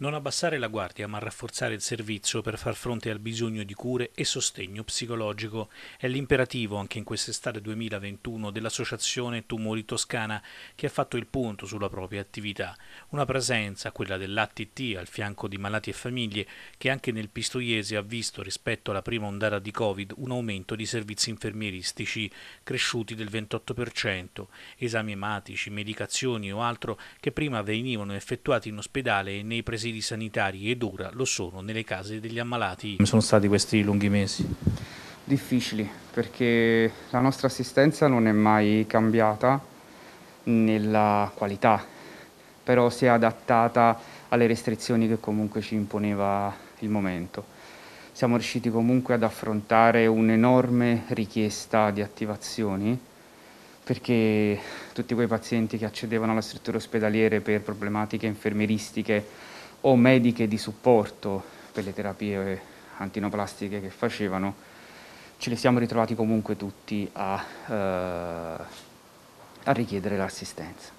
Non abbassare la guardia ma rafforzare il servizio per far fronte al bisogno di cure e sostegno psicologico è l'imperativo anche in quest'estate 2021 dell'Associazione Tumori Toscana che ha fatto il punto sulla propria attività. Una presenza, quella dell'ATT, al fianco di malati e famiglie, che anche nel Pistoiese ha visto rispetto alla prima ondata di Covid un aumento di servizi infermieristici cresciuti del 28%, esami ematici, medicazioni o altro che prima venivano effettuati in ospedale e nei presidi asili sanitari ed ora lo sono nelle case degli ammalati. Come sono stati questi lunghi mesi? Difficili, perché la nostra assistenza non è mai cambiata nella qualità, però si è adattata alle restrizioni che comunque ci imponeva il momento. Siamo riusciti comunque ad affrontare un'enorme richiesta di attivazioni perché tutti quei pazienti che accedevano alla struttura ospedaliere per problematiche infermieristiche o mediche di supporto per le terapie antinoplastiche che facevano, ce le siamo ritrovati comunque tutti a, eh, a richiedere l'assistenza.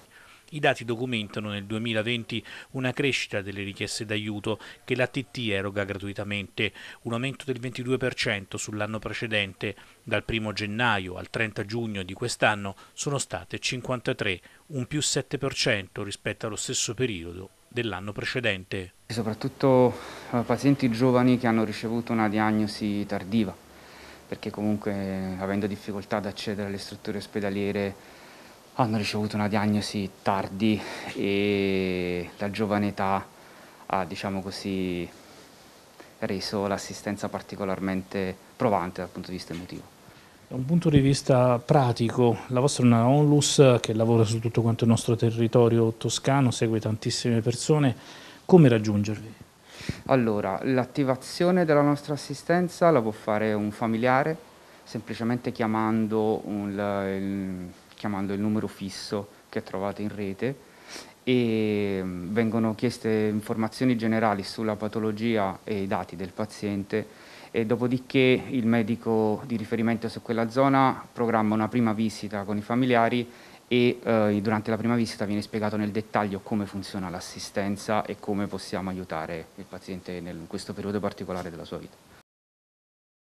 I dati documentano nel 2020 una crescita delle richieste d'aiuto che l'ATT eroga gratuitamente, un aumento del 22% sull'anno precedente. Dal 1 gennaio al 30 giugno di quest'anno sono state 53, un più 7% rispetto allo stesso periodo dell'anno precedente. E soprattutto eh, pazienti giovani che hanno ricevuto una diagnosi tardiva, perché comunque avendo difficoltà ad accedere alle strutture ospedaliere hanno ricevuto una diagnosi tardi e la giovane età ha, diciamo così, reso l'assistenza particolarmente provante dal punto di vista emotivo. Da un punto di vista pratico, la vostra è una onlus che lavora su tutto quanto il nostro territorio toscano, segue tantissime persone, come raggiungervi? Allora, l'attivazione della nostra assistenza la può fare un familiare, semplicemente chiamando, un, il, chiamando il numero fisso che trovate in rete e mm, vengono chieste informazioni generali sulla patologia e i dati del paziente e dopodiché il medico di riferimento su quella zona programma una prima visita con i familiari e eh, durante la prima visita viene spiegato nel dettaglio come funziona l'assistenza e come possiamo aiutare il paziente in questo periodo particolare della sua vita.